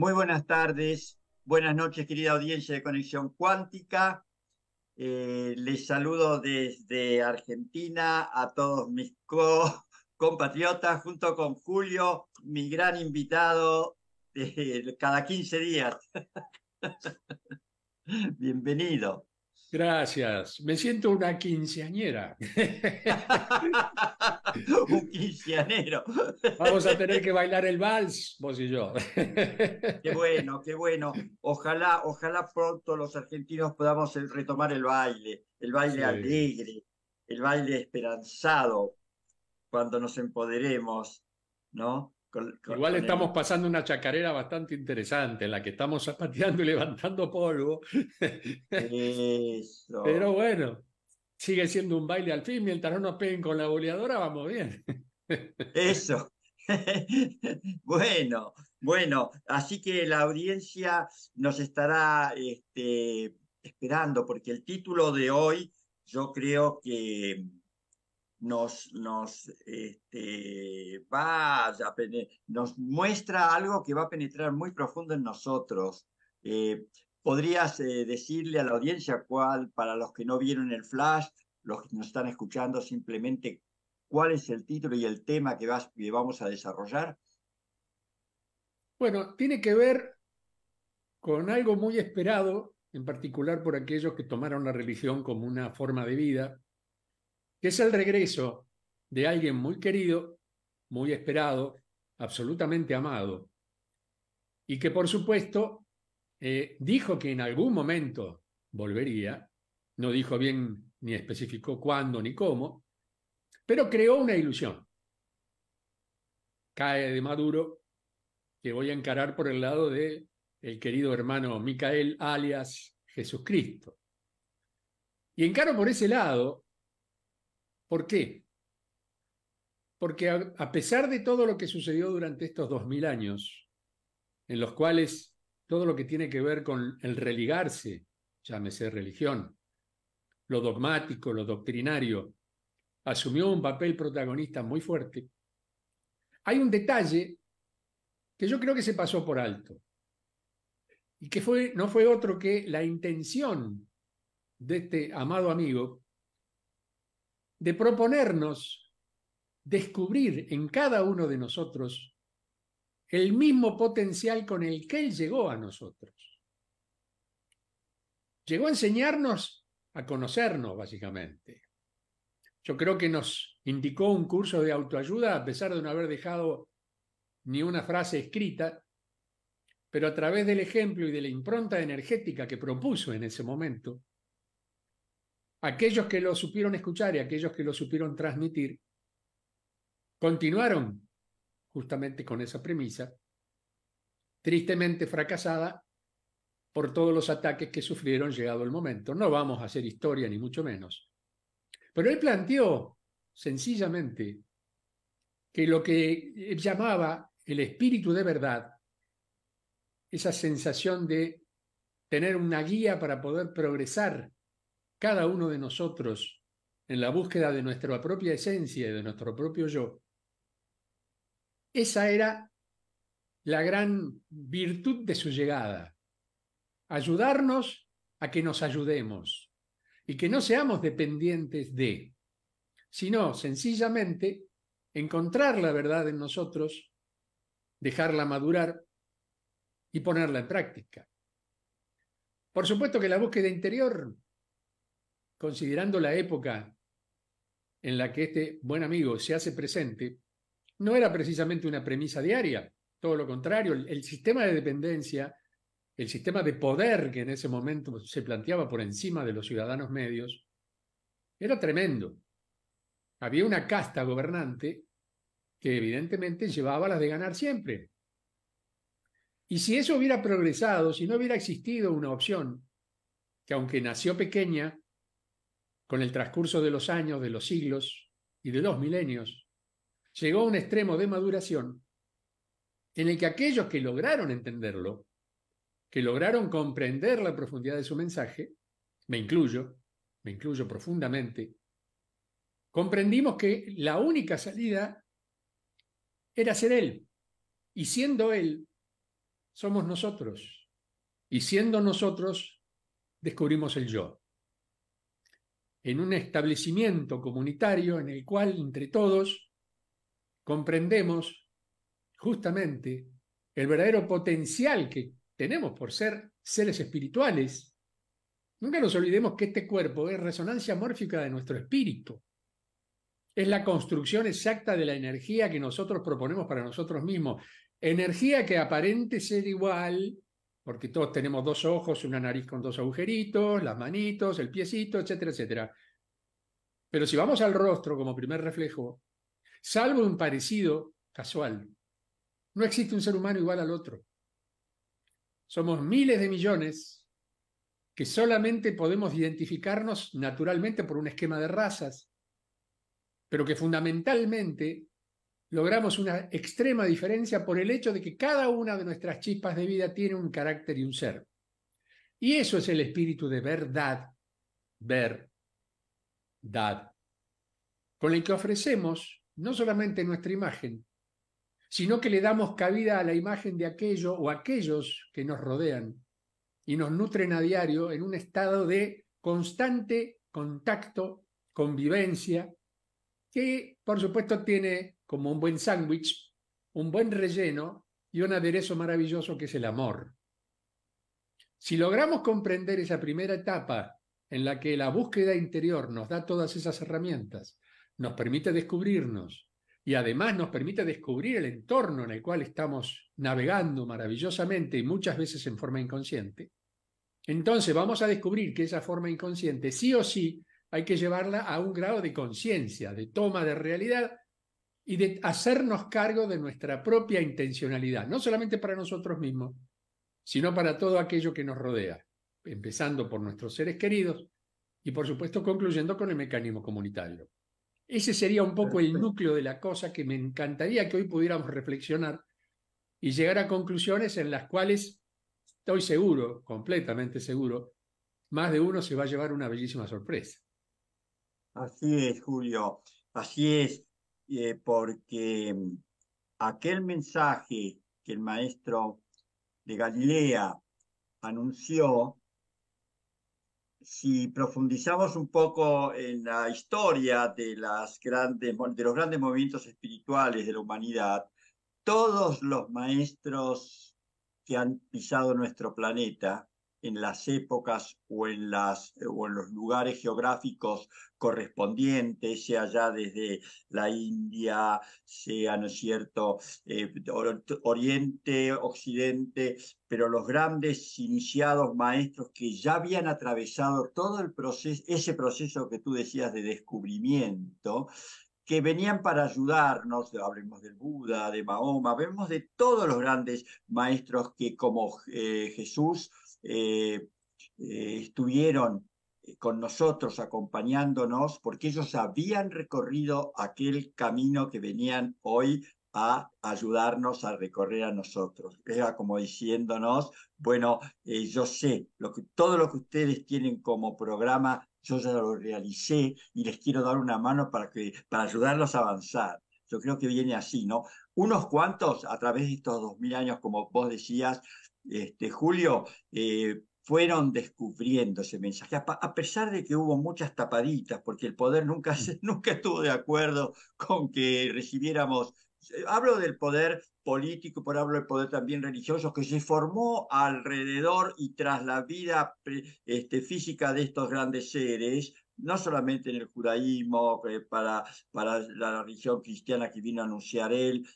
Muy buenas tardes, buenas noches, querida audiencia de Conexión Cuántica. Eh, les saludo desde Argentina a todos mis compatriotas, junto con Julio, mi gran invitado de eh, cada 15 días. Bienvenido. Gracias. Me siento una quinceañera. Un quinceañero. Vamos a tener que bailar el vals, vos y yo. qué bueno, qué bueno. Ojalá, ojalá pronto los argentinos podamos retomar el baile, el baile alegre, el baile esperanzado, cuando nos empoderemos, ¿no? Igual estamos pasando una chacarera bastante interesante en la que estamos zapateando y levantando polvo. Eso. Pero bueno, sigue siendo un baile al fin. Mientras no nos peguen con la boleadora, vamos bien. Eso. bueno, bueno, así que la audiencia nos estará este, esperando porque el título de hoy yo creo que nos, este, va nos muestra algo que va a penetrar muy profundo en nosotros. Eh, ¿Podrías eh, decirle a la audiencia cuál, para los que no vieron el flash, los que nos están escuchando, simplemente cuál es el título y el tema que, vas, que vamos a desarrollar? Bueno, tiene que ver con algo muy esperado, en particular por aquellos que tomaron la religión como una forma de vida, que es el regreso de alguien muy querido, muy esperado, absolutamente amado, y que por supuesto eh, dijo que en algún momento volvería, no dijo bien ni especificó cuándo ni cómo, pero creó una ilusión. Cae de Maduro, que voy a encarar por el lado de el querido hermano Micael, alias Jesucristo. Y encaro por ese lado ¿Por qué? Porque a, pesar de todo lo que sucedió durante estos dos 2000 años, en los cuales todo lo que tiene que ver con el religarse, llámese religión, lo dogmático, lo doctrinario, asumió un papel protagonista muy fuerte, hay un detalle que yo creo que se pasó por alto y que fue, no fue otro que la intención de este amado amigo de proponernos descubrir en cada uno de nosotros el mismo potencial con el que Él llegó a nosotros. Llegó a enseñarnos a conocernos, básicamente. Yo creo que nos indicó un curso de autoayuda, a pesar de no haber dejado ni una frase escrita, pero a través del ejemplo y de la impronta energética que propuso en ese momento, aquellos que lo supieron escuchar y aquellos que lo supieron transmitir, continuaron justamente con esa premisa, tristemente fracasada por todos los ataques que sufrieron llegado el momento. No vamos a hacer historia, ni mucho menos. Pero él planteó sencillamente que lo que llamaba el espíritu de verdad, esa sensación de tener una guía para poder progresar cada uno de nosotros en la búsqueda de nuestra propia esencia y de nuestro propio yo, esa era la gran virtud de su llegada, ayudarnos a que nos ayudemos y que no seamos dependientes de, sino sencillamente encontrar la verdad en nosotros, dejarla madurar y ponerla en práctica. Por supuesto que la búsqueda interior considerando la época en la que este buen amigo se hace presente, no era precisamente una premisa diaria, todo lo contrario, el, sistema de dependencia, el sistema de poder que en ese momento se planteaba por encima de los ciudadanos medios, era tremendo. Había una casta gobernante que evidentemente llevaba las de ganar siempre. Y si eso hubiera progresado, si no hubiera existido una opción, que aunque nació pequeña, con el transcurso de los años, de los siglos y de los milenios, llegó a un extremo de maduración en el que aquellos que lograron entenderlo, que lograron comprender la profundidad de su mensaje, me incluyo, me incluyo profundamente, comprendimos que la única salida era ser Él. Y siendo Él, somos nosotros. Y siendo nosotros, descubrimos el yo en un establecimiento comunitario en el cual entre todos comprendemos justamente el verdadero potencial que tenemos por ser seres espirituales. Nunca nos olvidemos que este cuerpo es resonancia mórfica de nuestro espíritu. Es la construcción exacta de la energía que nosotros proponemos para nosotros mismos. Energía que aparente ser igual, porque todos tenemos dos ojos, una nariz con dos agujeritos, las manitos, el piecito, etcétera, etcétera. Pero si vamos al rostro como primer reflejo, salvo un parecido casual, no existe un ser humano igual al otro. Somos miles de millones que solamente podemos identificarnos naturalmente por un esquema de razas, pero que fundamentalmente logramos una extrema diferencia por el hecho de que cada una de nuestras chispas de vida tiene un carácter y un ser. Y eso es el espíritu de verdad, verdad, con el que ofrecemos no solamente nuestra imagen, sino que le damos cabida a la imagen de aquello o aquellos que nos rodean y nos nutren a diario en un estado de constante contacto, convivencia, que por supuesto tiene como un buen sándwich, un buen relleno y un aderezo maravilloso que es el amor. Si logramos comprender esa primera etapa en la que la búsqueda interior nos da todas esas herramientas, nos permite descubrirnos y además nos permite descubrir el entorno en el cual estamos navegando maravillosamente y muchas veces en forma inconsciente, entonces vamos a descubrir que esa forma inconsciente sí o sí hay que llevarla a un grado de conciencia, de toma de realidad y de hacernos cargo de nuestra propia intencionalidad, no solamente para nosotros mismos, sino para todo aquello que nos rodea, empezando por nuestros seres queridos y por supuesto concluyendo con el mecanismo comunitario. Ese sería un poco el núcleo de la cosa que me encantaría que hoy pudiéramos reflexionar y llegar a conclusiones en las cuales estoy seguro, completamente seguro, más de uno se va a llevar una bellísima sorpresa. Así es, Julio, así es, eh, porque mm, aquel mensaje que el maestro de Galilea anunció, si profundizamos un poco en la historia de, las de los grandes movimientos espirituales de la humanidad, todos los maestros que han pisado nuestro planeta en las épocas o en, las, o en los lugares geográficos correspondientes, sea ya desde la India, sea, ¿no es cierto?, eh, Oriente, Occidente, pero los grandes iniciados maestros que ya habían atravesado todo el proceso, ese proceso que tú decías de descubrimiento, que venían para ayudarnos, hablemos del Buda, de Mahoma, vemos de todos los grandes maestros que como eh, Jesús, eh, eh, estuvieron eh, con nosotros acompañándonos porque ellos habían recorrido aquel camino que venían hoy a ayudarnos a recorrer a nosotros. Era como diciéndonos, bueno, yo sé, lo que, todo lo que ustedes tienen como programa, yo ya lo realicé y les quiero dar una mano para, que, para ayudarlos a avanzar. Yo creo que viene así, ¿no? Unos cuantos, a través de estos dos mil años, como vos decías, este, Julio, eh, fueron descubriendo ese mensaje, a, pesar de que hubo muchas tapaditas, porque el poder nunca, nunca estuvo de acuerdo con que recibiéramos eh, hablo del poder político, pero hablo del poder también religioso, que se formó alrededor y tras la vida este, física de estos grandes seres, no solamente en el judaísmo, eh, para, para la religión cristiana que vino a anunciar él,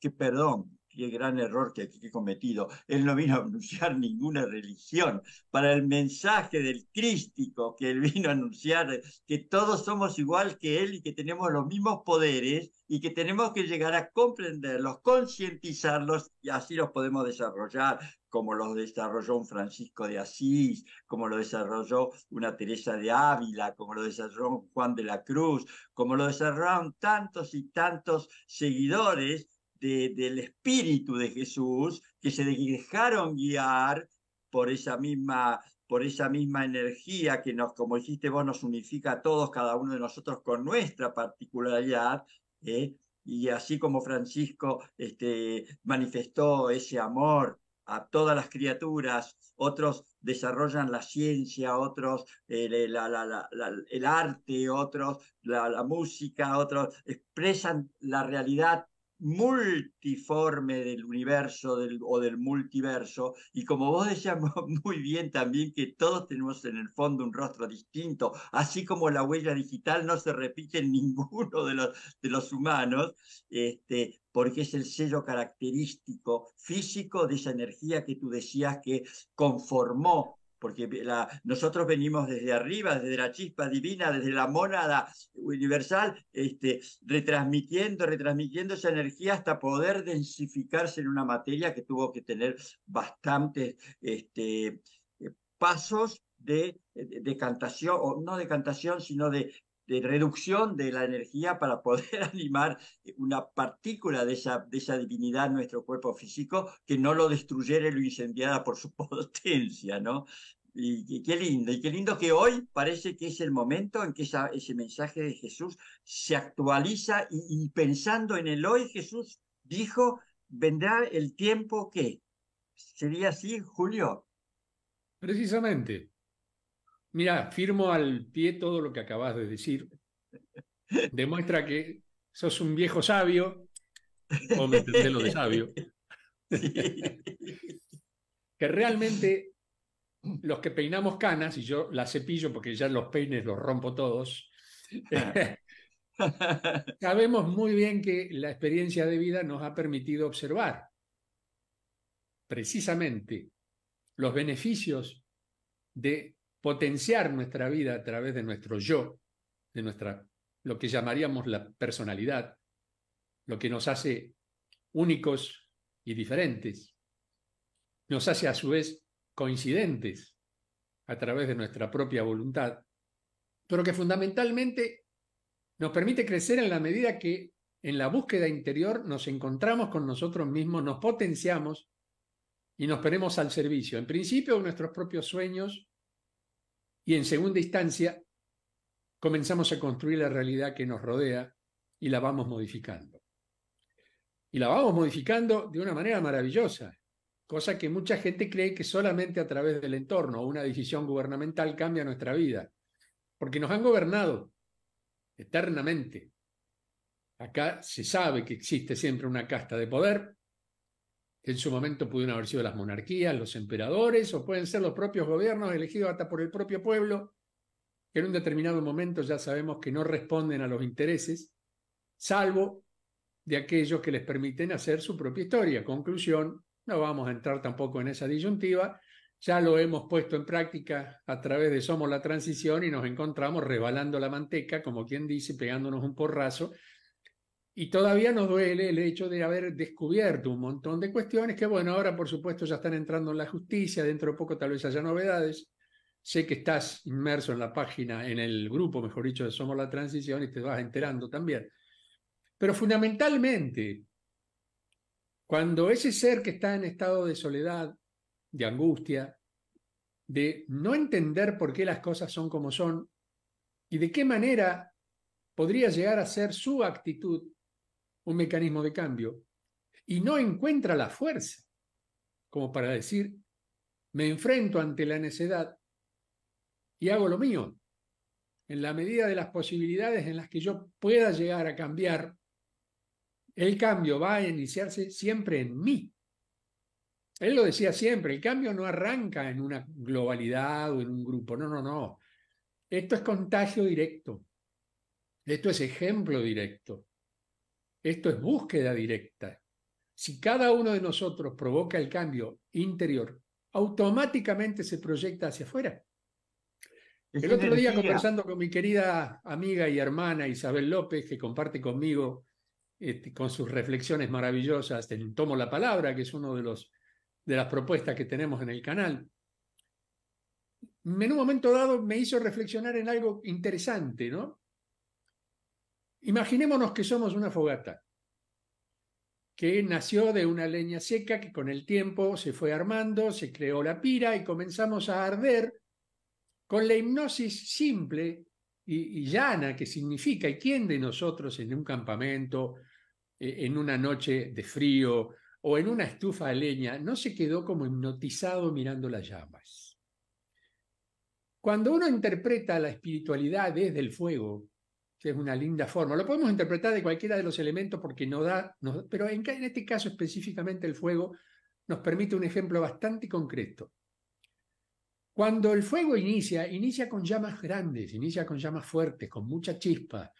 que perdón, y el gran error que aquí he cometido. Él no vino a anunciar ninguna religión. Para el mensaje del crístico que él vino a anunciar, que todos somos igual que él y que tenemos los mismos poderes y que tenemos que llegar a comprenderlos, concientizarlos y así los podemos desarrollar, como los desarrolló un Francisco de Asís, como lo desarrolló una Teresa de Ávila, como lo desarrolló Juan de la Cruz, como lo desarrollaron tantos y tantos seguidores del espíritu de Jesús, que se dejaron guiar por esa misma por esa misma energía que nos, como dijiste vos, nos unifica a todos, cada uno de nosotros con nuestra particularidad, ¿eh? y así como Francisco este, manifestó ese amor a todas las criaturas, otros desarrollan la ciencia, otros el arte, otros la música, otros expresan la realidad multiforme del universo o del multiverso, y como vos decías muy bien también que todos tenemos en el fondo un rostro distinto, así como la huella digital no se repite en ninguno de los, de los humanos, este, porque es el sello característico físico de esa energía que tú decías que conformó porque nosotros venimos desde arriba, desde la chispa divina, desde la mónada universal, este, retransmitiendo, retransmitiendo esa energía hasta poder densificarse en una materia que tuvo que tener bastantes este, eh, pasos de, decantación, cantación, o no de cantación, sino de de reducción de la energía para poder animar una partícula de esa, de esa divinidad en nuestro cuerpo físico que no lo destruyera y lo incendiara por su potencia, ¿no? Y, qué lindo, y qué lindo que hoy parece que es el momento en que ese mensaje de Jesús se actualiza y, y pensando en el hoy, Jesús dijo, vendrá el tiempo que, sería así, Julio. Precisamente, Mira, firmo al pie todo lo que acabas de decir. Demuestra que sos un viejo sabio, o me lo de sabio, que realmente los que peinamos canas, y yo las cepillo porque ya los peines los rompo todos, sabemos muy bien que la experiencia de vida nos ha permitido observar precisamente los beneficios de potenciar nuestra vida a través de nuestro yo, de nuestra lo que llamaríamos la personalidad, lo que nos hace únicos y diferentes. Nos hace a su vez coincidentes a través de nuestra propia voluntad, pero que fundamentalmente nos permite crecer en la medida que en la búsqueda interior nos encontramos con nosotros mismos, nos potenciamos y nos ponemos al servicio, en principio de nuestros propios sueños y en segunda instancia, comenzamos a construir la realidad que nos rodea y la vamos modificando. Y la vamos modificando de una manera maravillosa, cosa que mucha gente cree que solamente a través del entorno o una decisión gubernamental cambia nuestra vida, porque nos han gobernado eternamente. Acá se sabe que existe siempre una casta de poder en su momento pudieron haber sido las monarquías, los emperadores, o pueden ser los propios gobiernos elegidos hasta por el propio pueblo, que en un determinado momento ya sabemos que no responden a los intereses, salvo de aquellos que les permiten hacer su propia historia. Conclusión, no vamos a entrar tampoco en esa disyuntiva, ya lo hemos puesto en práctica a través de Somos la Transición y nos encontramos rebalando la manteca, como quien dice, pegándonos un porrazo y todavía nos duele el hecho de haber descubierto un montón de cuestiones que, bueno, ahora por supuesto ya están entrando en la justicia, dentro de poco tal vez haya novedades. Sé que estás inmerso en la página, en el grupo, mejor dicho, de Somos la Transición y te vas enterando también. Pero fundamentalmente, cuando ese ser que está en estado de soledad, de angustia, de no entender por qué las cosas son como son y de qué manera podría llegar a ser su actitud un mecanismo de cambio y no encuentra la fuerza como para decir, me enfrento ante la necedad y hago lo mío, en la medida de las posibilidades en las que yo pueda llegar a cambiar, el cambio va a iniciarse siempre en mí. Él lo decía siempre, el cambio no arranca en una globalidad o en un grupo, no, no, no. Esto es contagio directo, esto es ejemplo directo. Esto es búsqueda directa. Si cada uno de nosotros provoca el cambio interior, automáticamente se proyecta hacia afuera. el otro día conversando con mi querida amiga y hermana Isabel López, que comparte conmigo este, con sus reflexiones maravillosas en Tomo la Palabra, que es una de de las propuestas que tenemos en el canal. En un momento dado me hizo reflexionar en algo interesante, ¿no? Imaginémonos que somos una fogata que nació de una leña seca que con el tiempo se fue armando, se creó la pira y comenzamos a arder con la hipnosis simple y, llana que significa, ¿y quién de nosotros en un campamento, eh, en una noche de frío o en una estufa de leña, no se quedó como hipnotizado mirando las llamas? Cuando uno interpreta la espiritualidad desde el fuego, que es una linda forma. Lo podemos interpretar de cualquiera de los elementos porque no da, pero en este caso específicamente el fuego nos permite un ejemplo bastante concreto. Cuando el fuego inicia, inicia con llamas grandes, inicia con llamas fuertes, con mucha chispa,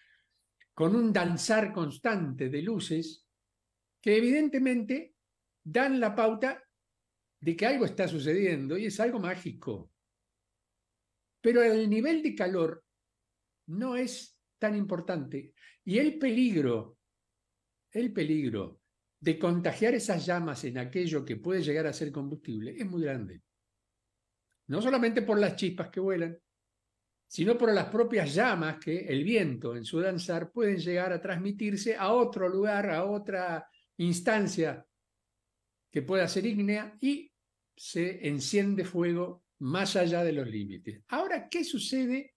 con un danzar constante de luces que evidentemente dan la pauta de que algo está sucediendo y es algo mágico. Pero el nivel de calor no es tan importante. Y el peligro, el peligro de contagiar esas llamas en aquello que puede llegar a ser combustible es muy grande. No solamente por las chispas que vuelan, sino por las propias llamas que el viento en su danzar pueden llegar a transmitirse a otro lugar, a otra instancia que pueda ser ígnea y se enciende fuego más allá de los límites. Ahora, ¿qué sucede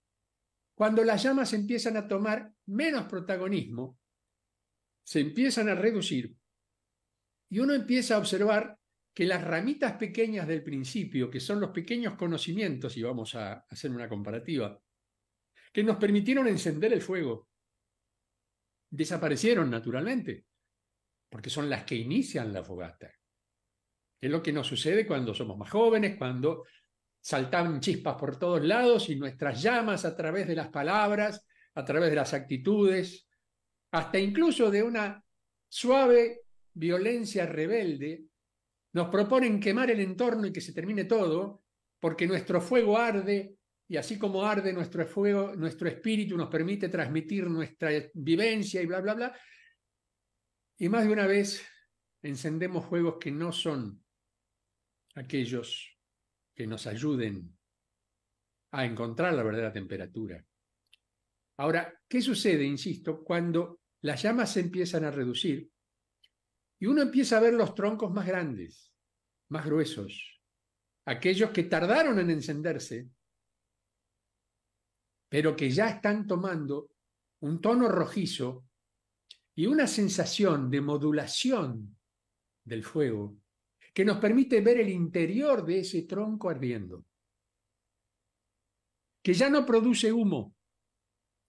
cuando las llamas empiezan a tomar menos protagonismo, se empiezan a reducir y uno empieza a observar que las ramitas pequeñas del principio, que son los pequeños conocimientos, y vamos a hacer una comparativa, que nos permitieron encender el fuego, desaparecieron naturalmente, porque son las que inician la fogata. Es lo que nos sucede cuando somos más jóvenes, cuando saltaban chispas por todos lados y nuestras llamas a través de las palabras, a través de las actitudes, hasta incluso de una suave violencia rebelde, nos proponen quemar el entorno y que se termine todo, porque nuestro fuego arde y así como arde nuestro fuego, nuestro espíritu nos permite transmitir nuestra vivencia y bla, bla, bla. Y más de una vez encendemos fuegos que no son aquellos que nos ayuden a encontrar la verdadera temperatura. Ahora, ¿qué sucede, insisto, cuando las llamas se empiezan a reducir y uno empieza a ver los troncos más grandes, más gruesos, aquellos que tardaron en encenderse, pero que ya están tomando un tono rojizo y una sensación de modulación del fuego que nos permite ver el interior de ese tronco ardiendo, que ya no produce humo,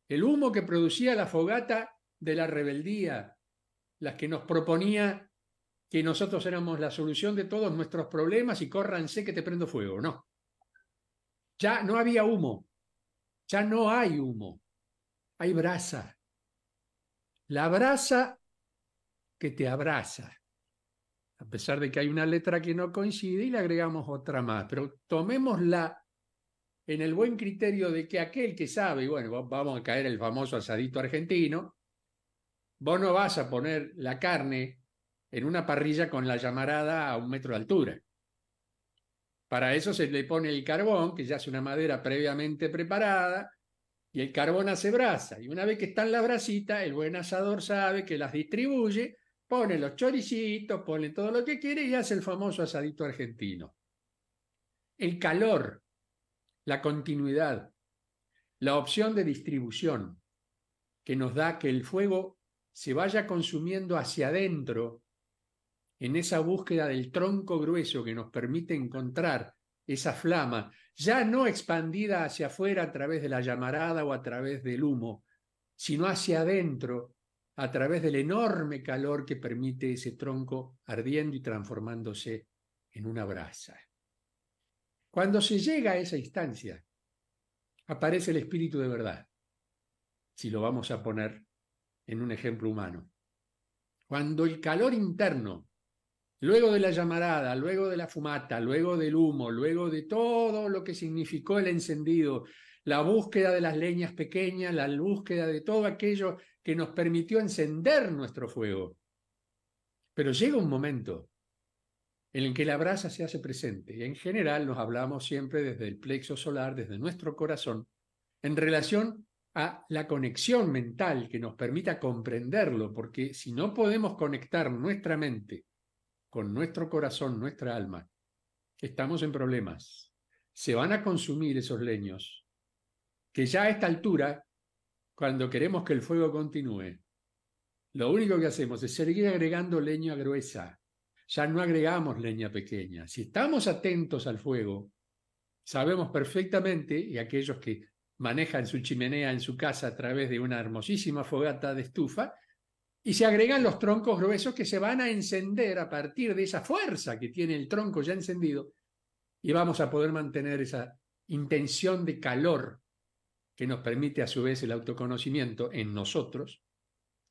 el humo que producía la fogata de la rebeldía, la que nos proponía que nosotros éramos la solución de todos nuestros problemas y córranse que te prendo fuego, no. Ya no había humo, ya no hay humo, hay brasa. La brasa que te abraza a pesar de que hay una letra que no coincide y le agregamos otra más, pero tomémosla en el buen criterio de que aquel que sabe, bueno, vamos a caer el famoso asadito argentino, vos no vas a poner la carne en una parrilla con la llamarada a un metro de altura. Para eso se le pone el carbón, que ya es una madera previamente preparada, y el carbón hace brasa. Y una vez que están las brasitas, el buen asador sabe que las distribuye pone los choricitos, pone todo lo que quiere y hace el famoso asadito argentino. El calor, la continuidad, la opción de distribución que nos da que el fuego se vaya consumiendo hacia adentro en esa búsqueda del tronco grueso que nos permite encontrar esa flama, ya no expandida hacia afuera a través de la llamarada o a través del humo, sino hacia adentro a través del enorme calor que permite ese tronco ardiendo y transformándose en una brasa. Cuando se llega a esa instancia, aparece el espíritu de verdad, si lo vamos a poner en un ejemplo humano. Cuando el calor interno, luego de la llamarada, luego de la fumata, luego del humo, luego de todo lo que significó el encendido, la búsqueda de las leñas pequeñas, la búsqueda de todo aquello que nos permitió encender nuestro fuego. Pero llega un momento en el que la brasa se hace presente. Y en general nos hablamos siempre desde el plexo solar, desde nuestro corazón, en relación a la conexión mental que nos permita comprenderlo, porque si no podemos conectar nuestra mente con nuestro corazón, nuestra alma, estamos en problemas. Se van a consumir esos leños, que ya a esta altura cuando queremos que el fuego continúe, lo único que hacemos es seguir agregando leña gruesa. Ya no agregamos leña pequeña. Si estamos atentos al fuego, sabemos perfectamente, y aquellos que manejan su chimenea en su casa a través de una hermosísima fogata de estufa, y se agregan los troncos gruesos que se van a encender a partir de esa fuerza que tiene el tronco ya encendido, y vamos a poder mantener esa intención de calor que nos permite a su vez el autoconocimiento en nosotros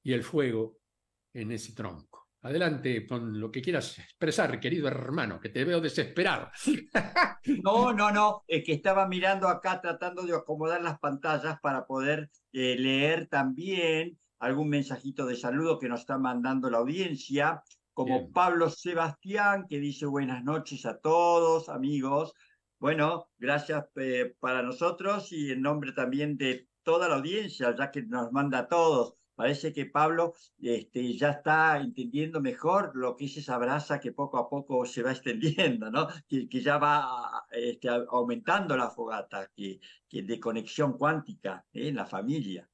y el fuego en ese tronco. Adelante con lo que quieras expresar, querido hermano, que te veo desesperado. No, no, no, es que estaba mirando acá tratando de acomodar las pantallas para poder eh, leer también algún mensajito de saludo que nos está mandando la audiencia, como Pablo Sebastián, que dice buenas noches a todos, amigos. Bueno, gracias eh, para nosotros y en nombre también de toda la audiencia, ya que nos manda a todos. Parece que Pablo este, ya está entendiendo mejor lo que es esa brasa que poco a poco se va extendiendo, ¿no? Que, ya va este, aumentando la fogata de conexión cuántica ¿eh? en la familia.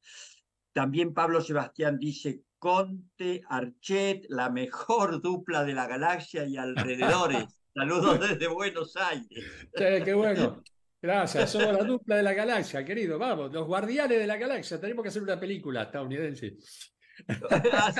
También Pablo Sebastián dice, Conte, Archet, la mejor dupla de la galaxia y alrededores. Saludos desde Buenos Aires. qué bueno. Gracias, somos la dupla de la galaxia, querido. Vamos, los guardianes de la galaxia. Tenemos que hacer una película estadounidense. Ah,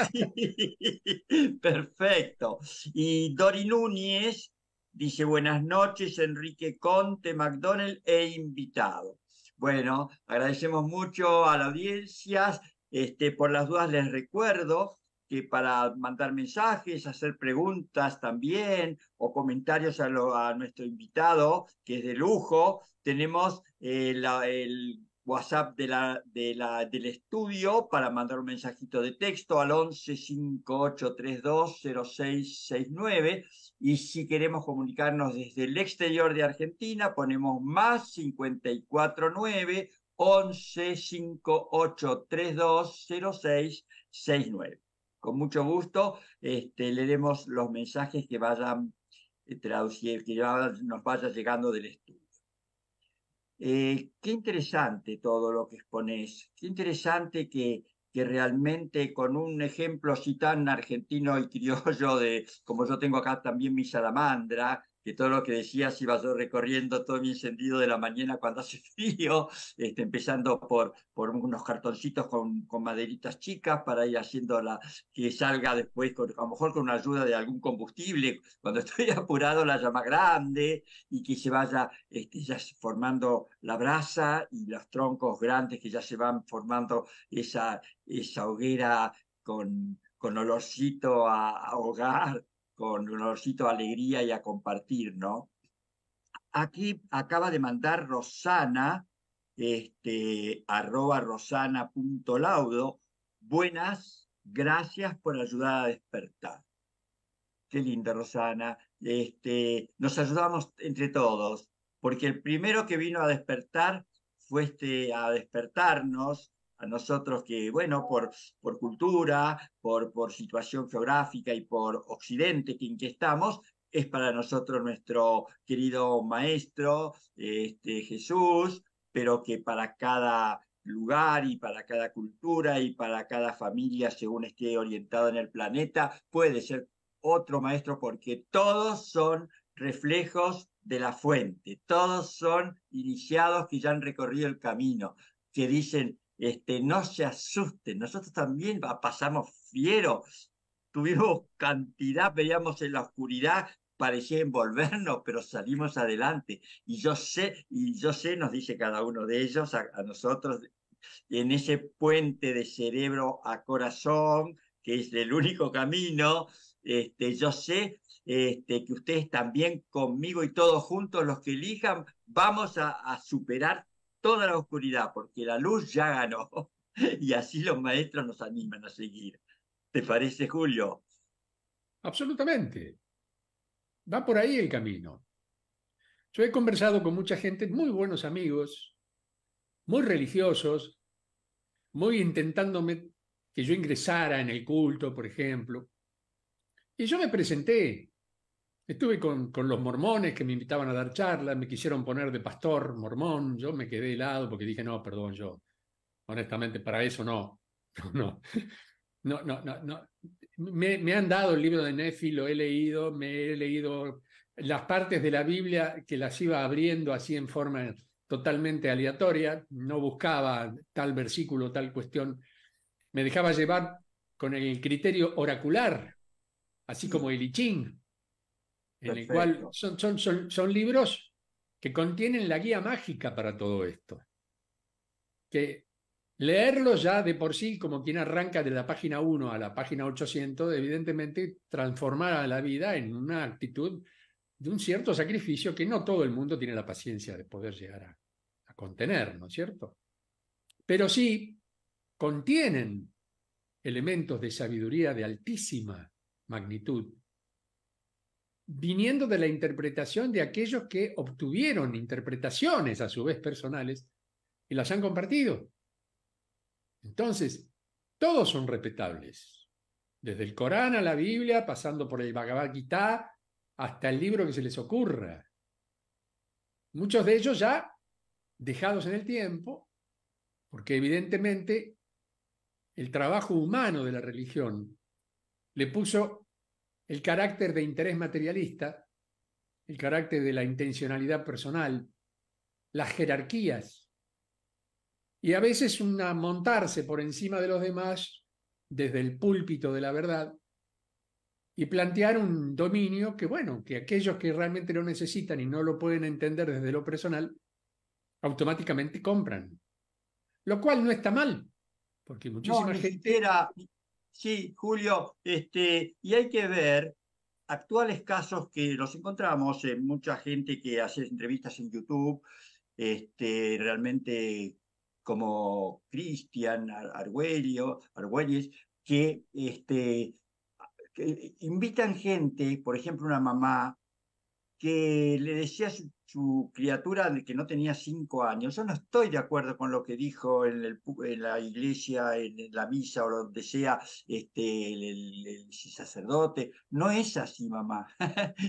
Perfecto. Y Dori Núñez dice: Buenas noches, Enrique Conte, McDonald e invitado. Bueno, agradecemos mucho a la audiencia. Este, por las dudas les recuerdo que para mandar mensajes, hacer preguntas también o comentarios a, nuestro invitado, que es de lujo. Tenemos eh, el WhatsApp del estudio para mandar un mensajito de texto al 11 5832 0669. Y si queremos comunicarnos desde el exterior de Argentina, ponemos más 549 11 06 69 con mucho gusto este, leeremos los mensajes que vayan eh, traduciendo, que nos vaya llegando del estudio. Eh, qué interesante todo lo que exponés, qué interesante que, que realmente con un ejemplo así tan argentino y criollo de, como yo tengo acá también mi salamandra, que todo lo que decías iba yo recorriendo todo mi encendido de la mañana cuando hace frío, este, empezando por, unos cartoncitos con, maderitas chicas para ir haciendo que salga después, a lo mejor con una ayuda de algún combustible, cuando estoy apurado la llama grande y que se vaya este, ya formando la brasa y los troncos grandes que ya se van formando esa, hoguera con, con olorcito a, a hogar con un olorcito de alegría y a compartir, ¿no? Aquí acaba de mandar Rosana, este, arroba rosana.laudo, buenas, gracias por ayudar a despertar. Qué linda, Rosana. Este, nos ayudamos entre todos, porque el primero que vino a despertar fue este, a despertarnos a nosotros que, bueno, por, por cultura, por, por situación geográfica y por Occidente en que estamos, es para nosotros nuestro querido maestro este, Jesús, pero que para cada lugar y para cada cultura y para cada familia, según esté orientado en el planeta, puede ser otro maestro porque todos son reflejos de la fuente, todos son iniciados que ya han recorrido el camino, que dicen, este, no se asusten, nosotros también pasamos fieros tuvimos cantidad, veíamos en la oscuridad, parecía envolvernos, pero salimos adelante. Y yo sé, y yo sé, nos dice cada uno de ellos, a, nosotros, en ese puente de cerebro a corazón, que es el único camino, este, yo sé este, que ustedes también conmigo y todos juntos, los que elijan, vamos a superar toda la oscuridad, porque la luz ya ganó. Y así los maestros nos animan a seguir. ¿Te parece, Julio? Absolutamente. Va por ahí el camino. Yo he conversado con mucha gente, muy buenos amigos, muy religiosos, muy intentándome que yo ingresara en el culto, por ejemplo. Y yo me presenté Estuve con, con, los mormones que me invitaban a dar charlas, me quisieron poner de pastor mormón, yo me quedé helado porque dije, no, perdón, yo honestamente para eso no, no, no, no, no, Me, me, han dado el libro de Nefi, lo he leído, me he leído las partes de la Biblia que las iba abriendo así en forma totalmente aleatoria, no buscaba tal versículo, tal cuestión, me dejaba llevar con el criterio oracular, así como el I Ching en el cual son, libros que contienen la guía mágica para todo esto. Que leerlos ya de por sí, como quien arranca de la página 1 a la página 800, evidentemente transformará la vida en una actitud de un cierto sacrificio que no todo el mundo tiene la paciencia de poder llegar a contener, ¿no es cierto? Pero sí contienen elementos de sabiduría de altísima magnitud viniendo de la interpretación de aquellos que obtuvieron interpretaciones a su vez personales y las han compartido. Entonces, todos son respetables, desde el Corán a la Biblia, pasando por el Bhagavad Gita, hasta el libro que se les ocurra. Muchos de ellos ya dejados en el tiempo, porque evidentemente el trabajo humano de la religión le puso el carácter de interés materialista, el carácter de la intencionalidad personal, las jerarquías y a veces una montarse por encima de los demás desde el púlpito de la verdad y plantear un dominio que, bueno, que aquellos que realmente lo necesitan y no lo pueden entender desde lo personal, automáticamente compran. Lo cual no está mal, porque muchísima gente... Sí, Julio, este, y hay que ver actuales casos que los encontramos en mucha gente que hace entrevistas en YouTube, este, realmente como Cristian Argüello, Argüelles, que, este, que invitan gente, por ejemplo una mamá, que le decía su su criatura que no tenía cinco años. Yo no estoy de acuerdo con lo que dijo en, la iglesia, en, la misa o donde sea este, el, sacerdote. No es así, mamá.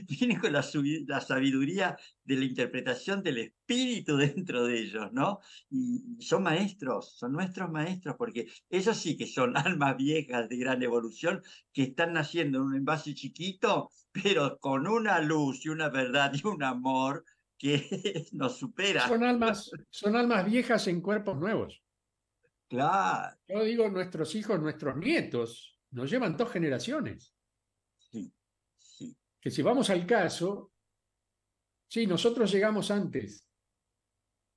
Tiene con la, sabiduría de la interpretación del espíritu dentro de ellos, ¿no? Y, son maestros, son nuestros maestros, porque ellos sí que son almas viejas de gran evolución que están naciendo en un envase chiquito, pero con una luz y una verdad y un amor que nos supera. Son almas, son almas viejas en cuerpos nuevos. Claro. Yo digo, nuestros hijos, nuestros nietos, nos llevan dos generaciones. sí. Que si vamos al caso, sí, nosotros llegamos antes,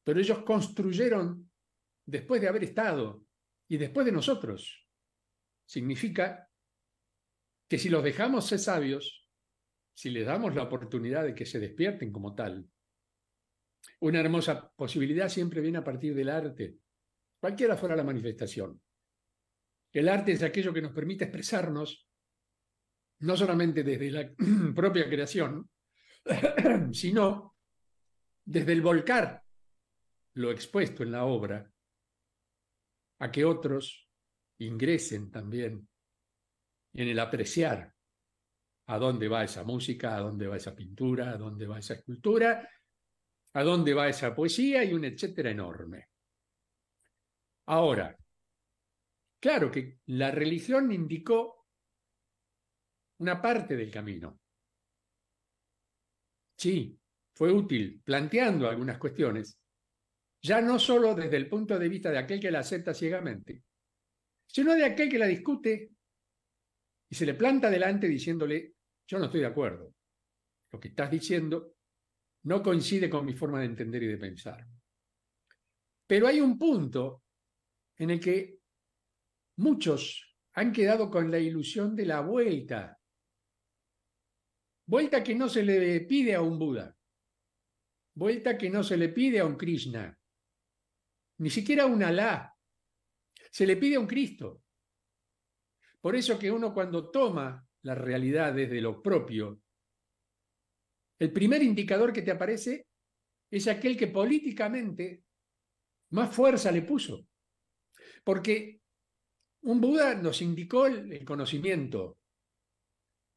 pero ellos construyeron después de haber estado y después de nosotros. Significa que si los dejamos ser sabios, si les damos la oportunidad de que se despierten como tal, una hermosa posibilidad siempre viene a partir del arte, cualquiera fuera la manifestación. El arte es aquello que nos permite expresarnos, no solamente desde la propia creación, sino desde el volcar lo expuesto en la obra a que otros ingresen también en el apreciar a dónde va esa música, a dónde va esa pintura, a dónde va esa escultura a dónde va esa poesía y un etcétera enorme. Ahora, claro que la religión indicó una parte del camino. Sí, fue útil planteando algunas cuestiones, ya no solo desde el punto de vista de aquel que la acepta ciegamente, sino de aquel que la discute y se le planta delante diciéndole, yo no estoy de acuerdo. Lo que estás diciendo no coincide con mi forma de entender y de pensar. Pero hay un punto en el que muchos han quedado con la ilusión de la vuelta. Vuelta que no se le pide a un Buda, vuelta que no se le pide a un Krishna, ni siquiera a un Alá, se le pide a un Cristo. Por eso que uno cuando toma la realidad desde lo propio, el primer indicador que te aparece es aquel que políticamente más fuerza le puso. Porque un Buda nos indicó el, conocimiento,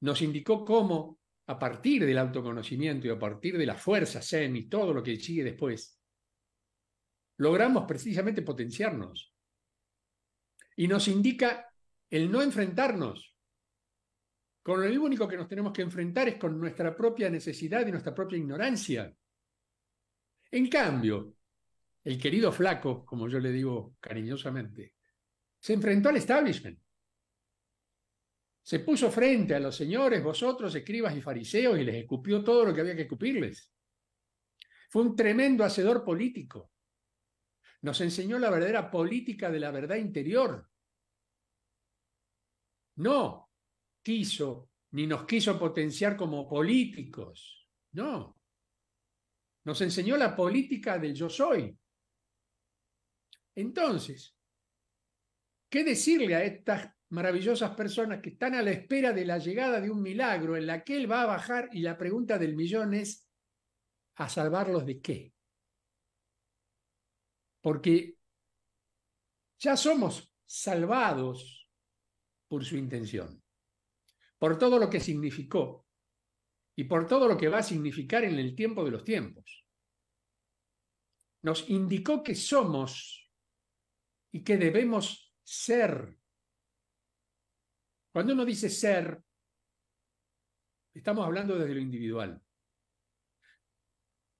nos indicó cómo, a partir del autoconocimiento y a partir de la fuerza Zen y todo lo que sigue después, logramos precisamente potenciarnos. Y nos indica el no enfrentarnos con lo único que nos tenemos que enfrentar es con nuestra propia necesidad y nuestra propia ignorancia. En cambio, el querido flaco, como yo le digo cariñosamente, se enfrentó al establishment. Se puso frente a los señores, vosotros, escribas y fariseos, y les escupió todo lo que había que escupirles. Fue un tremendo hacedor político. Nos enseñó la verdadera política de la verdad interior. No quiso ni nos quiso potenciar como políticos. No. Nos enseñó la política del yo soy. Entonces, ¿qué decirle a estas maravillosas personas que están a la espera de la llegada de un milagro en la que él va a bajar y la pregunta del millón es, ¿a salvarlos de qué? Porque ya somos salvados por su intención por todo lo que significó y por todo lo que va a significar en el tiempo de los tiempos. Nos indicó que somos y que debemos ser. Cuando uno dice ser, estamos hablando desde lo individual.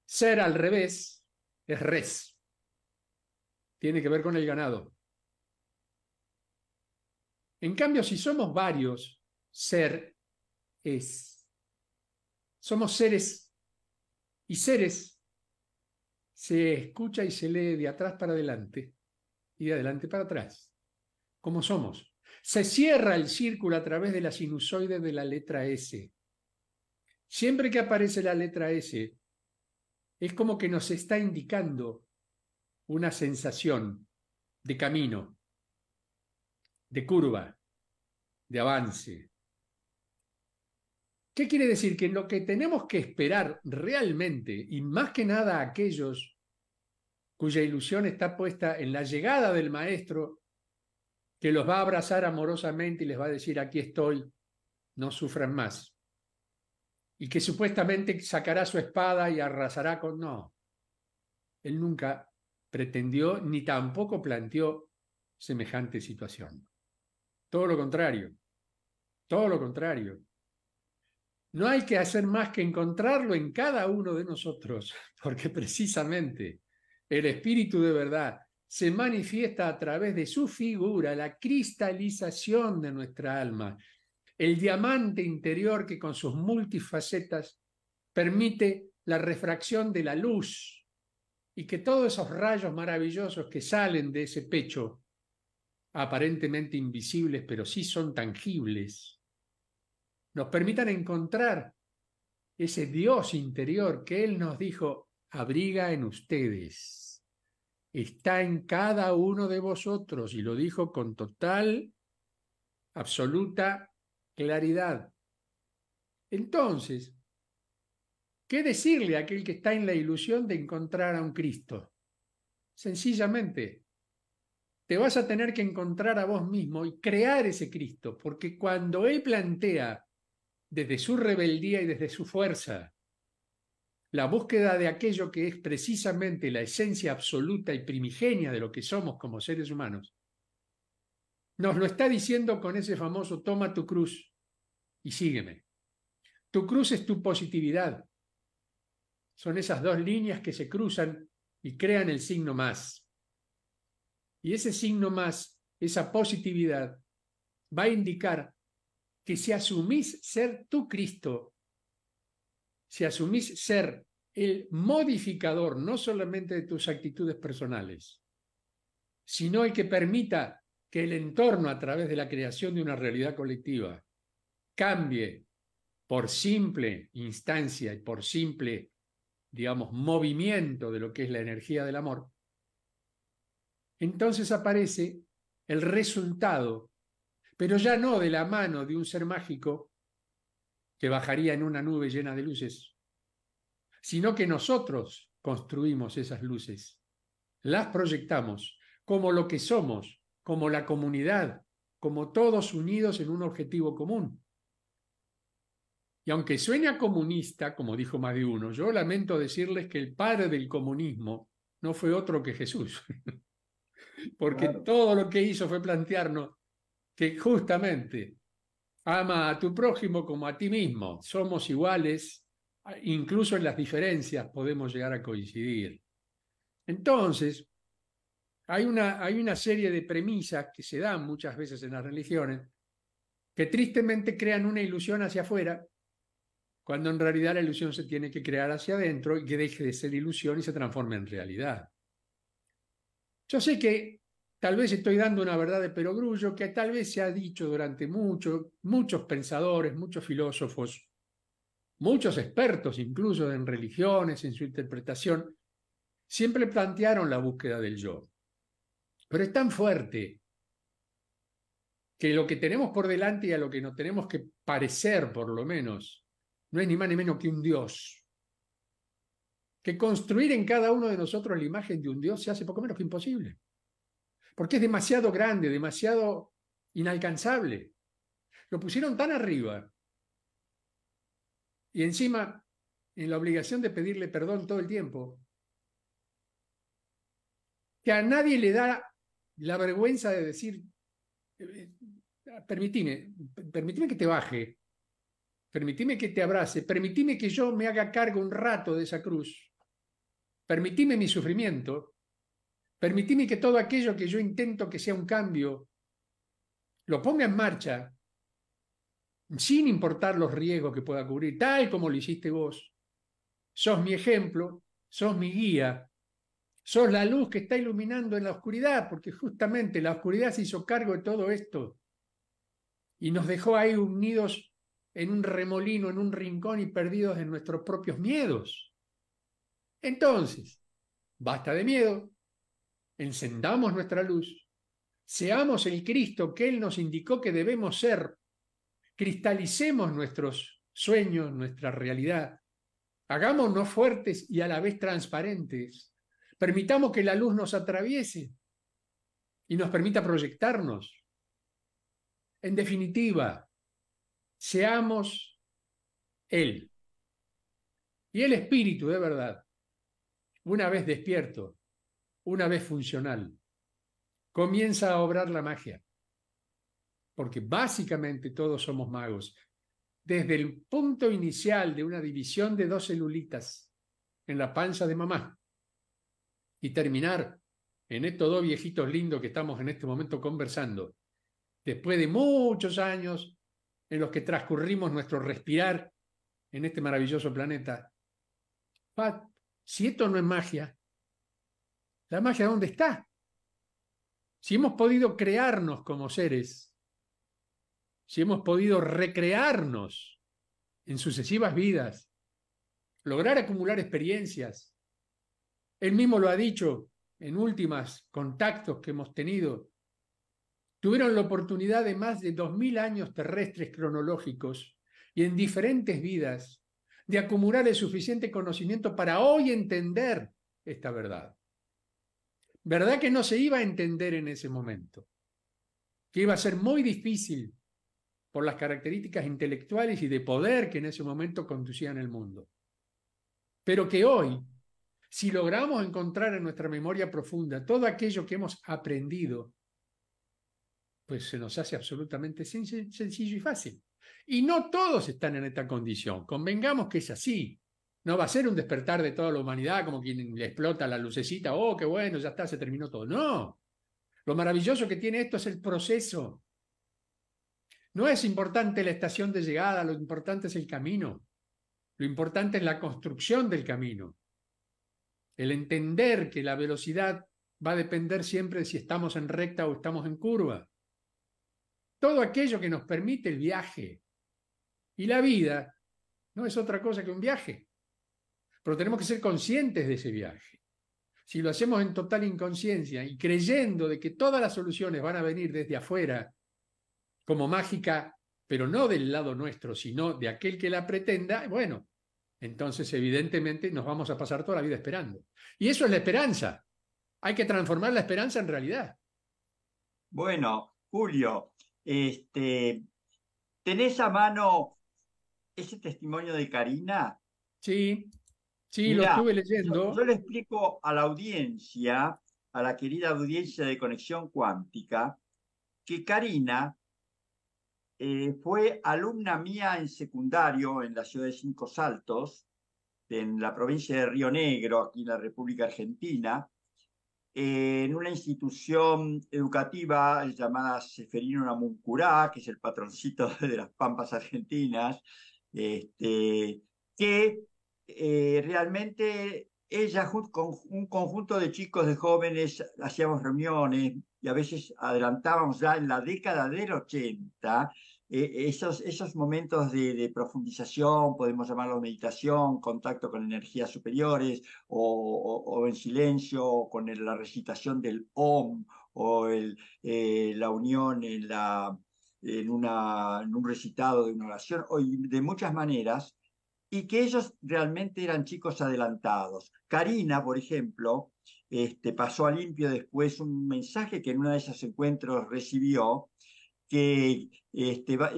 Ser al revés es res. Tiene que ver con el ganado. En cambio, si somos varios, ser es. Somos seres y seres se escucha y se lee de atrás para adelante y de adelante para atrás, como somos. Se cierra el círculo a través de la sinusoide de la letra S. Siempre que aparece la letra S, es como que nos está indicando una sensación de camino, de curva, de avance, ¿Qué quiere decir? Que lo que tenemos que esperar realmente, y más que nada aquellos cuya ilusión está puesta en la llegada del Maestro, que los va a abrazar amorosamente y les va a decir, aquí estoy, no sufran más. Y que supuestamente sacará su espada y arrasará con... No, él nunca pretendió ni tampoco planteó semejante situación. Todo lo contrario, todo lo contrario. No hay que hacer más que encontrarlo en cada uno de nosotros, porque precisamente el espíritu de verdad se manifiesta a través de su figura, la cristalización de nuestra alma, el diamante interior que con sus multifacetas permite la refracción de la luz y que todos esos rayos maravillosos que salen de ese pecho, aparentemente invisibles, pero sí son tangibles, nos permitan encontrar ese Dios interior que Él nos dijo, abriga en ustedes, está en cada uno de vosotros, y lo dijo con total, absoluta claridad. Entonces, ¿qué decirle a aquel que está en la ilusión de encontrar a un Cristo? Sencillamente, te vas a tener que encontrar a vos mismo y crear ese Cristo, porque cuando Él plantea desde su rebeldía y desde su fuerza. La búsqueda de aquello que es precisamente la esencia absoluta y primigenia de lo que somos como seres humanos. Nos lo está diciendo con ese famoso toma tu cruz y sígueme. Tu cruz es tu positividad. Son esas dos líneas que se cruzan y crean el signo más. Y ese signo más, esa positividad, va a indicar que si asumís ser tu Cristo, si asumís ser el modificador no solamente de tus actitudes personales, sino el que permita que el entorno a través de la creación de una realidad colectiva cambie por simple instancia y por simple, digamos, movimiento de lo que es la energía del amor, entonces aparece el resultado pero ya no de la mano de un ser mágico que bajaría en una nube llena de luces, sino que nosotros construimos esas luces, las proyectamos como lo que somos, como la comunidad, como todos unidos en un objetivo común. Y aunque suena comunista, como dijo más de uno, yo lamento decirles que el padre del comunismo no fue otro que Jesús, porque todo lo que hizo fue plantearnos que justamente ama a tu prójimo como a ti mismo. Somos iguales, incluso en las diferencias podemos llegar a coincidir. Entonces, hay una, hay una serie de premisas que se dan muchas veces en las religiones que tristemente crean una ilusión hacia afuera, cuando en realidad la ilusión se tiene que crear hacia adentro y que deje de ser ilusión y se transforme en realidad. Yo sé que Tal vez estoy dando una verdad de perogrullo que tal vez se ha dicho durante mucho, muchos pensadores, muchos filósofos, muchos expertos incluso en religiones, en su interpretación, siempre plantearon la búsqueda del yo. Pero es tan fuerte que lo que tenemos por delante y a lo que nos tenemos que parecer, por lo menos, no es ni más ni menos que un Dios. Que construir en cada uno de nosotros la imagen de un Dios se hace poco menos que imposible porque es demasiado grande, demasiado inalcanzable. Lo pusieron tan arriba. Y encima, en la obligación de pedirle perdón todo el tiempo, que a nadie le da la vergüenza de decir, eh, permitime, permitime que te baje, permitime que te abrace, permitime que yo me haga cargo un rato de esa cruz, permitime mi sufrimiento, Permitime que todo aquello que yo intento que sea un cambio, lo ponga en marcha, sin importar los riesgos que pueda cubrir, tal como lo hiciste vos. Sos mi ejemplo, sos mi guía, sos la luz que está iluminando en la oscuridad, porque justamente la oscuridad se hizo cargo de todo esto y nos dejó ahí unidos en un remolino, en un rincón y perdidos en nuestros propios miedos. Entonces, basta de miedo, encendamos nuestra luz, seamos el Cristo que Él nos indicó que debemos ser, cristalicemos nuestros sueños, nuestra realidad, hagámonos fuertes y a la vez transparentes, permitamos que la luz nos atraviese y nos permita proyectarnos. En definitiva, seamos Él. Y el Espíritu, de verdad, una vez despierto, una vez funcional, comienza a obrar la magia. Porque básicamente todos somos magos. Desde el punto inicial de una división de dos celulitas en la panza de mamá y terminar en estos dos viejitos lindos que estamos en este momento conversando, después de muchos años en los que transcurrimos nuestro respirar en este maravilloso planeta, si esto no es magia, ¿La magia dónde está? Si hemos podido crearnos como seres, si hemos podido recrearnos en sucesivas vidas, lograr acumular experiencias, él mismo lo ha dicho en últimas contactos que hemos tenido, tuvieron la oportunidad de más de 2.000 años terrestres cronológicos y en diferentes vidas de acumular el suficiente conocimiento para hoy entender esta verdad. ¿Verdad que no se iba a entender en ese momento? Que iba a ser muy difícil por las características intelectuales y de poder que en ese momento conducían el mundo. Pero que hoy, si logramos encontrar en nuestra memoria profunda todo aquello que hemos aprendido, pues se nos hace absolutamente sencillo y fácil. Y no todos están en esta condición, convengamos que es así. No va a ser un despertar de toda la humanidad como quien le explota la lucecita, oh, qué bueno, ya está, se terminó todo. No. Lo maravilloso que tiene esto es el proceso. No es importante la estación de llegada, lo importante es el camino. Lo importante es la construcción del camino. El entender que la velocidad va a depender siempre de si estamos en recta o estamos en curva. Todo aquello que nos permite el viaje. Y la vida no es otra cosa que un viaje. Pero tenemos que ser conscientes de ese viaje. Si lo hacemos en total inconsciencia y creyendo de que todas las soluciones van a venir desde afuera como mágica, pero no del lado nuestro, sino de aquel que la pretenda, bueno, entonces evidentemente nos vamos a pasar toda la vida esperando. Y eso es la esperanza. Hay que transformar la esperanza en realidad. Bueno, Julio, este, ¿tenés a mano ese testimonio de Karina? Sí. Sí, lo estuve leyendo. Yo, le explico a la audiencia, a la querida audiencia de Conexión Cuántica, que Karina eh, fue alumna mía en secundario en la ciudad de Cinco Saltos, en la provincia de Río Negro, aquí en la República Argentina, en una institución educativa llamada Seferino Namuncurá, que es el patroncito de las Pampas Argentinas, este, que eh, realmente ella con un conjunto de chicos, de jóvenes, hacíamos reuniones y a veces adelantábamos ya en la década del 80 eh, esos, esos momentos de, profundización, podemos llamarlo meditación, contacto con energías superiores o, en silencio, con la recitación del OM o el, eh, la unión en, la, en, una, en un recitado de una oración, o de muchas maneras y que ellos realmente eran chicos adelantados. Karina, por ejemplo, este, pasó a limpio después un mensaje que en uno de esos encuentros recibió, que este, va,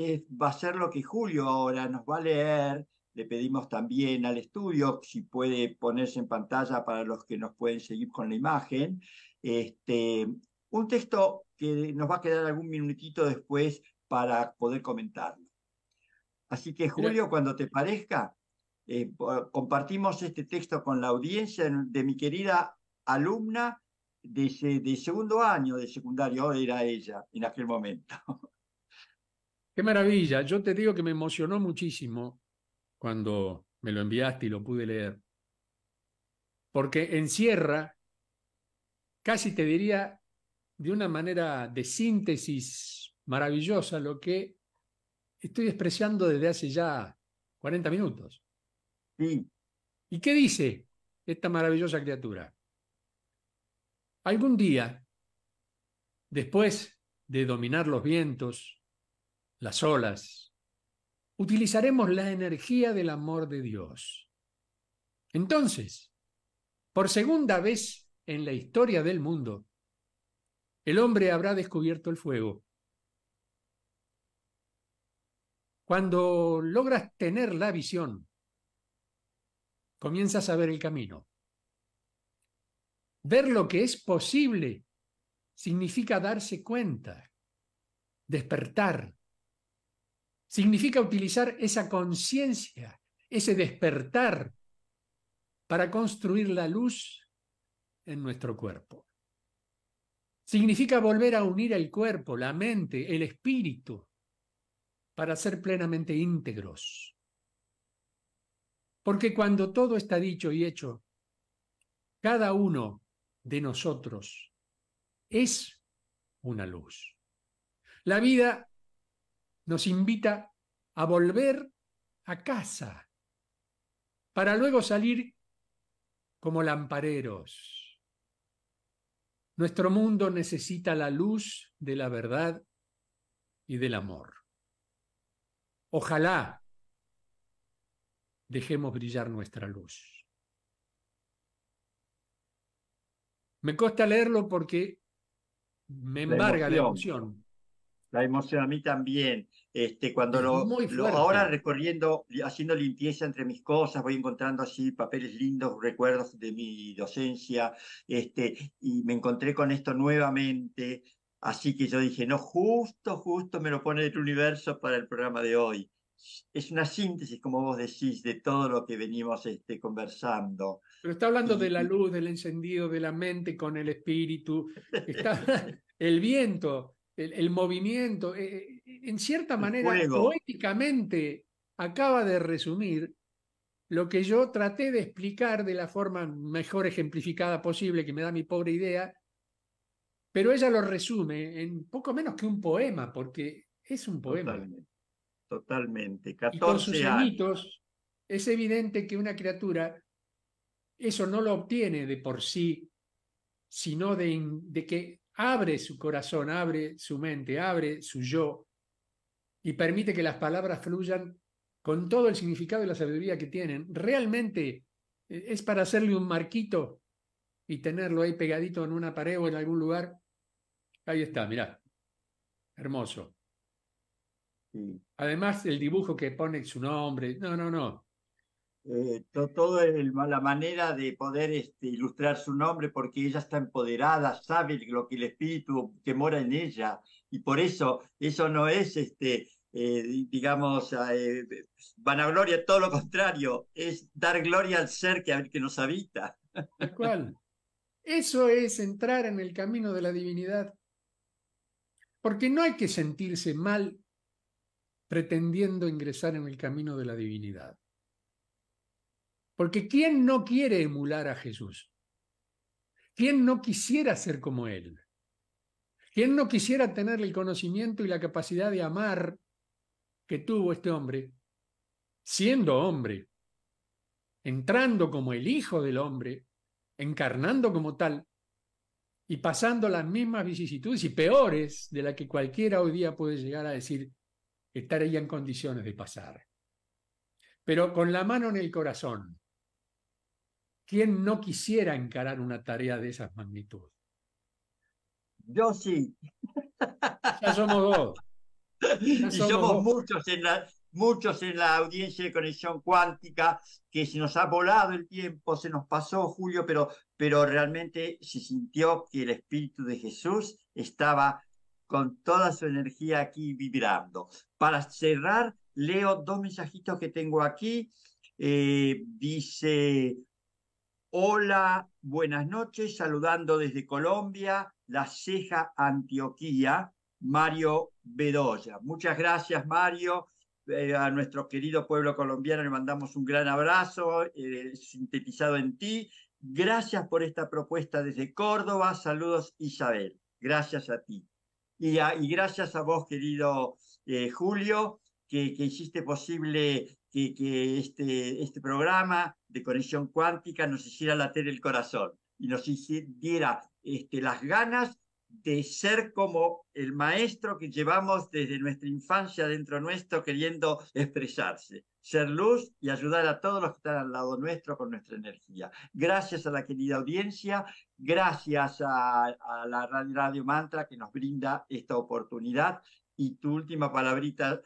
a ser lo que Julio ahora nos va a leer. Le pedimos también al estudio si puede ponerse en pantalla para los que nos pueden seguir con la imagen. Este, un texto que nos va a quedar algún minutito después para poder comentarlo. Así que Julio, cuando te parezca, eh, compartimos este texto con la audiencia de mi querida alumna de, de segundo año de secundario, era ella en aquel momento. Qué maravilla, yo te digo que me emocionó muchísimo cuando me lo enviaste y lo pude leer, porque encierra, casi te diría, de una manera de síntesis maravillosa lo que estoy expresando desde hace ya 40 minutos. Mm. ¿Y qué dice esta maravillosa criatura? Algún día, después de dominar los vientos, las olas, utilizaremos la energía del amor de Dios. Entonces, por segunda vez en la historia del mundo, el hombre habrá descubierto el fuego. Cuando logras tener la visión comienzas a ver el camino. Ver lo que es posible significa darse cuenta, despertar. Significa utilizar esa conciencia, ese despertar, para construir la luz en nuestro cuerpo. Significa volver a unir el cuerpo, la mente, el espíritu, para ser plenamente íntegros. Porque cuando todo está dicho y hecho, cada uno de nosotros es una luz. La vida nos invita a volver a casa para luego salir como lampareros. Nuestro mundo necesita la luz de la verdad y del amor. Ojalá dejemos brillar nuestra luz. Me cuesta leerlo porque me embarga la emoción. La emoción. a mí también. Este, cuando lo, lo, ahora recorriendo, haciendo limpieza entre mis cosas, voy encontrando así papeles lindos, recuerdos de mi docencia, este, y me encontré con esto nuevamente. Así que yo dije, no, justo, justo me lo pone el universo para el programa de hoy es una síntesis, como vos decís, de todo lo que venimos este, conversando. Pero está hablando de la luz, del encendido, de la mente con el espíritu, está el viento, el, movimiento. Eh, eh, en cierta manera, poéticamente, acaba de resumir lo que yo traté de explicar de la forma mejor ejemplificada posible que me da mi pobre idea, pero ella lo resume en poco menos que un poema, porque es un poema totalmente. 14 años. es evidente que una criatura eso no lo obtiene de por sí, sino de, de que abre su corazón, abre su mente, abre su yo y permite que las palabras fluyan con todo el significado y la sabiduría que tienen. Realmente e, es para hacerle un marquito y tenerlo ahí pegadito en una pared o en algún lugar. Ahí está, mirá. Hermoso. Además, el dibujo que pone su nombre, no, no, no. Eh, todo la manera de poder este, ilustrar su nombre porque ella está empoderada, sabe lo que el espíritu que mora en ella y por eso eso no es este eh, digamos eh, vanagloria, todo lo contrario, es dar gloria al ser que, que nos habita. ¿Cuál? Eso es entrar en el camino de la divinidad. Porque no hay que sentirse mal pretendiendo ingresar en el camino de la divinidad. Porque ¿quién no quiere emular a Jesús? ¿Quién no quisiera ser como Él? ¿Quién no quisiera tener el conocimiento y la capacidad de amar que tuvo este hombre, siendo hombre, entrando como el Hijo del hombre, encarnando como tal y pasando las mismas vicisitudes y peores de las que cualquiera hoy día puede llegar a decir, estar estaría en condiciones de pasar. Pero con la mano en el corazón, ¿quién no quisiera encarar una tarea de esas magnitud? Yo sí. Ya somos dos. y somos muchos en la, muchos en la audiencia de Conexión Cuántica, que se nos ha volado el tiempo, se nos pasó Julio, pero, pero realmente se sintió que el Espíritu de Jesús estaba con toda su energía aquí vibrando. Para cerrar, leo dos mensajitos que tengo aquí. Eh, dice, hola, buenas noches, saludando desde Colombia, la ceja Antioquía, Mario Bedoya. Muchas gracias, Mario. Eh, a nuestro querido pueblo colombiano le mandamos un gran abrazo, eh, sintetizado en ti. Gracias por esta propuesta desde Córdoba. Saludos, Isabel. Gracias a ti. Y, gracias a vos, querido eh, Julio, que, que, hiciste posible que, este, este programa de conexión cuántica nos hiciera latir el corazón y nos diera este, las ganas de ser como el maestro que llevamos desde nuestra infancia dentro nuestro queriendo expresarse, ser luz y ayudar a todos los que están al lado nuestro con nuestra energía. Gracias a la querida audiencia, gracias a, la Radio Mantra que nos brinda esta oportunidad. Y tu última palabrita,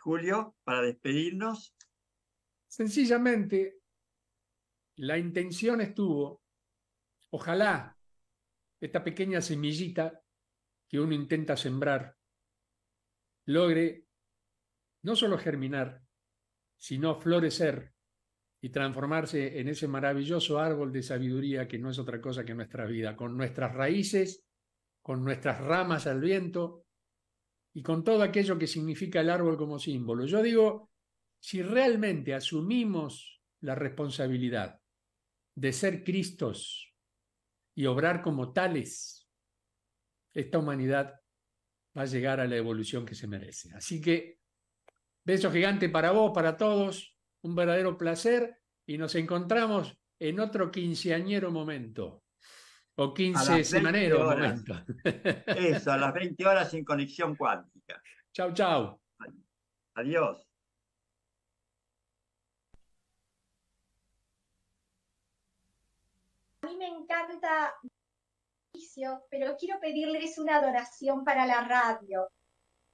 Julio, para despedirnos. Sencillamente, la intención estuvo, ojalá esta pequeña semillita que uno intenta sembrar logre no solo germinar, sino florecer y transformarse en ese maravilloso árbol de sabiduría que no es otra cosa que nuestra vida, con nuestras raíces, con nuestras ramas al viento y con todo aquello que significa el árbol como símbolo. Yo digo, si realmente asumimos la responsabilidad de ser Cristos, y obrar como tales, esta humanidad va a llegar a la evolución que se merece. Así que, beso gigante para vos, para todos, un verdadero placer y nos encontramos en otro quinceañero momento. O quince semanero momento. Eso, a las 20 horas sin conexión cuántica. Chau, chau. Adiós. A mí me encanta, pero quiero pedirles una adoración para la radio,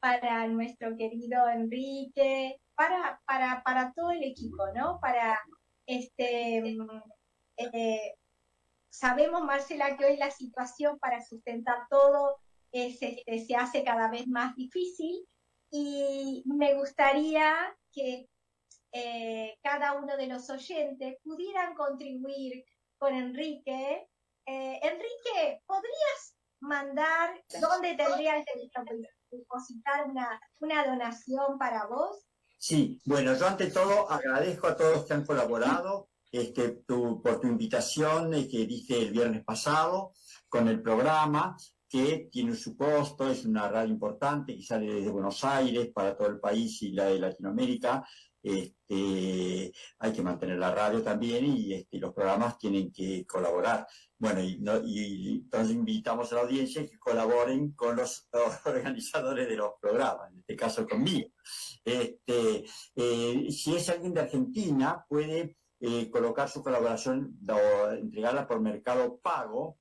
para nuestro querido Enrique, para, para, para todo el equipo, ¿no? Para este. Eh, sabemos, Marcela, que hoy la situación para sustentar todo es, este, se hace cada vez más difícil y me gustaría que eh, cada uno de los oyentes pudieran contribuir con Enrique. Eh, Enrique, ¿podrías mandar dónde tendrías que depositar una, donación para vos? Sí, bueno, yo ante todo agradezco a todos que han colaborado este, por tu invitación eh, que dije el viernes pasado con el programa que tiene su costo, es una radio importante, que sale desde Buenos Aires para todo el país y la de Latinoamérica, este, hay que mantener la radio también y este, los programas tienen que colaborar. Bueno, y, entonces invitamos a la audiencia que colaboren con los, organizadores de los programas, en este caso conmigo. Este, eh, si es alguien de Argentina, puede eh, colocar su colaboración o entregarla por Mercado Pago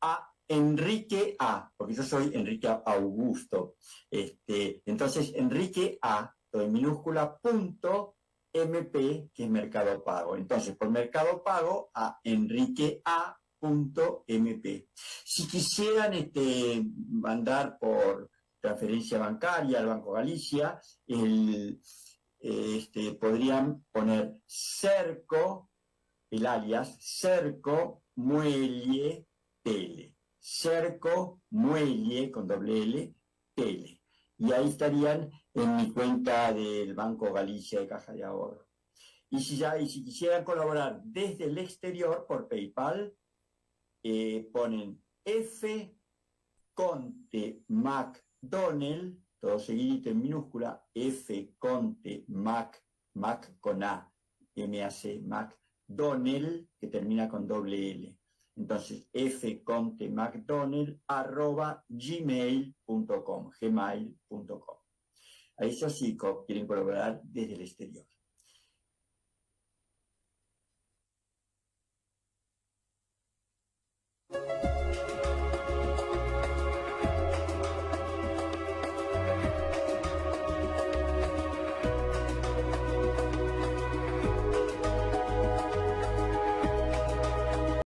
a Enrique A, porque yo soy Enrique Augusto. Este, entonces, Enrique A en minúscula, punto MP, que es Mercado Pago. Entonces, por Mercado Pago, a Enrique A. .mp. Si quisieran este, mandar por transferencia bancaria al Banco Galicia, el, este, podrían poner cerco, el alias, cerco muelle tele. Cerco muelle con doble L tele. Y ahí estarían en mi cuenta del Banco Galicia de Caja de Ahorro. Y si, ya, y si quisieran colaborar desde el exterior por PayPal, eh, ponen F Conte todo seguidito en minúscula, F Conte Mac, Mac con A, M-A-C, McDonnell, que termina con doble L. Entonces, fcontemacdonald arroba gmail.com, gmail.com. A eso sí quieren colaborar desde el exterior.